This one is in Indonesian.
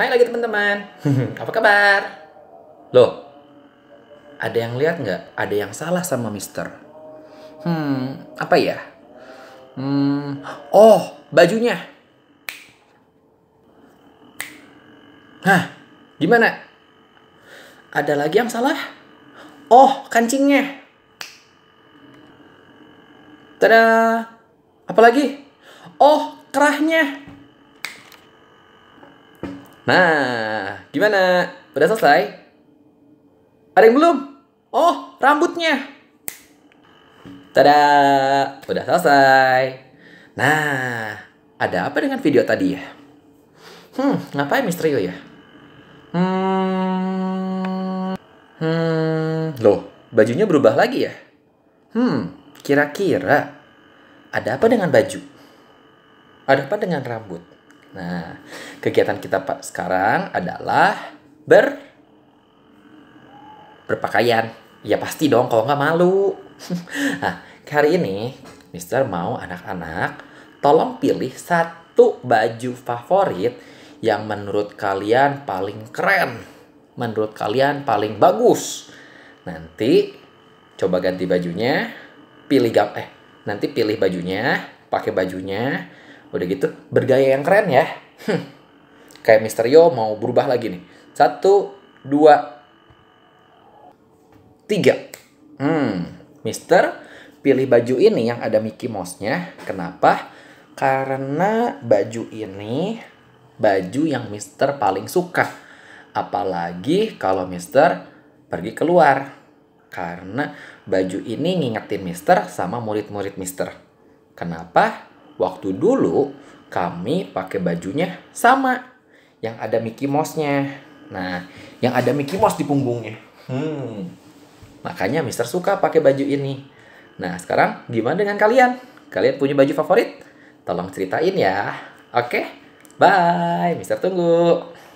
Hai lagi teman-teman, apa kabar? Loh, ada yang lihat nggak? Ada yang salah sama Mister? Hmm, apa ya? Hmm, oh, bajunya. Hah, gimana? Ada lagi yang salah? Oh, kancingnya. Tada, apa lagi? Oh, kerahnya. Nah, gimana? Udah selesai? Ada yang belum? Oh, rambutnya. Tada, udah selesai. Nah, ada apa dengan video tadi ya? Hmm, ngapain misterio ya? Hmm, hmm, loh, bajunya berubah lagi ya? Hmm, kira-kira ada apa dengan baju? Ada apa dengan rambut? Nah, kegiatan kita sekarang adalah ber berpakaian. Ya pasti dong, kalau nggak malu. nah, hari ini Mister mau anak-anak tolong pilih satu baju favorit yang menurut kalian paling keren, menurut kalian paling bagus. Nanti coba ganti bajunya, pilih gap eh nanti pilih bajunya, pakai bajunya, Udah gitu, bergaya yang keren ya. Hmm. Kayak Yo mau berubah lagi nih. Satu, dua, tiga. Hmm, Mister, pilih baju ini yang ada Mickey Mouse-nya. Kenapa? Karena baju ini baju yang Mister paling suka. Apalagi kalau Mister pergi keluar. Karena baju ini ngingetin Mister sama murid-murid Mister. Kenapa? Waktu dulu kami pakai bajunya sama yang ada Mickey Mouse-nya. Nah, yang ada Mickey Mouse di punggungnya. Hmm. Makanya Mister suka pakai baju ini. Nah, sekarang gimana dengan kalian? Kalian punya baju favorit? Tolong ceritain ya. Oke, okay? bye. Mister tunggu.